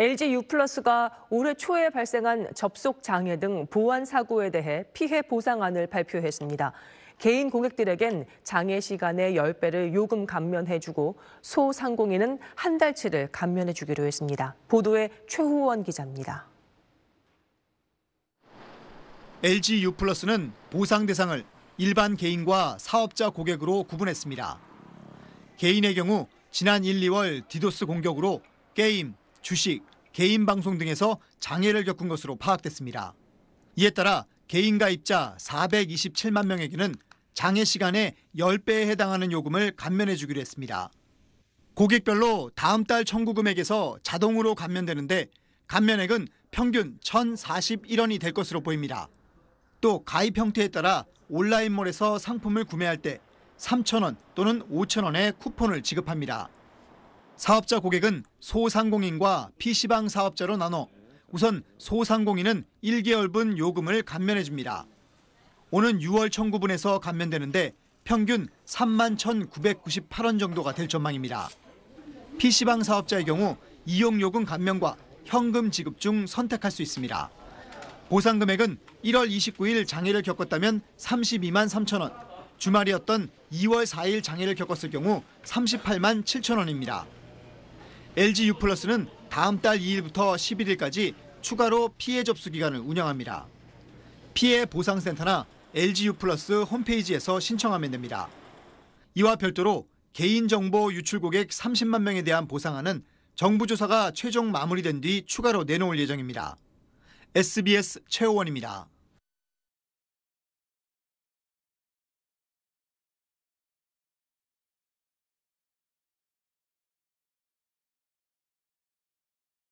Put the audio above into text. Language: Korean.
LG U+가 올해 초에 발생한 접속 장애 등 보안 사고에 대해 피해 보상안을 발표했습니다. 개인 고객들에겐 장애 시간의 10배를 요금 감면해주고 소상공인은 한 달치를 감면해주기로 했습니다. 보도에 최후원 기자입니다. LG U+는 보상 대상을 일반 개인과 사업자 고객으로 구분했습니다. 개인의 경우 지난 1, 2월 디도스 공격으로 게임, 주식, 개인 방송 등에서 장애를 겪은 것으로 파악됐습니다. 이에 따라 개인 가입자 427만 명에게는 장애 시간의 10배에 해당하는 요금을 감면해 주기로 했습니다. 고객별로 다음 달 청구금액에서 자동으로 감면되는데 감면액은 평균 1,041원이 될 것으로 보입니다. 또 가입 형태에 따라 온라인몰에서 상품을 구매할 때 3,000원 또는 5,000원의 쿠폰을 지급합니다. 사업자 고객은 소상공인과 PC방 사업자로 나눠 우선 소상공인은 1개월분 요금을 감면해 줍니다. 오는 6월 청구분에서 감면되는데 평균 31,998원 정도가 될 전망입니다. PC방 사업자의 경우 이용요금 감면과 현금 지급 중 선택할 수 있습니다. 보상 금액은 1월 29일 장애를 겪었다면 32만 3천 원, 주말이었던 2월 4일 장애를 겪었을 경우 38만 7천 원입니다. LG U+는 다음 달 2일부터 11일까지 추가로 피해 접수 기간을 운영합니다. 피해 보상센터나 LG U+ 홈페이지에서 신청하면 됩니다. 이와 별도로 개인정보 유출 고객 30만 명에 대한 보상안은 정부 조사가 최종 마무리된 뒤 추가로 내놓을 예정입니다. SBS 최호원입니다.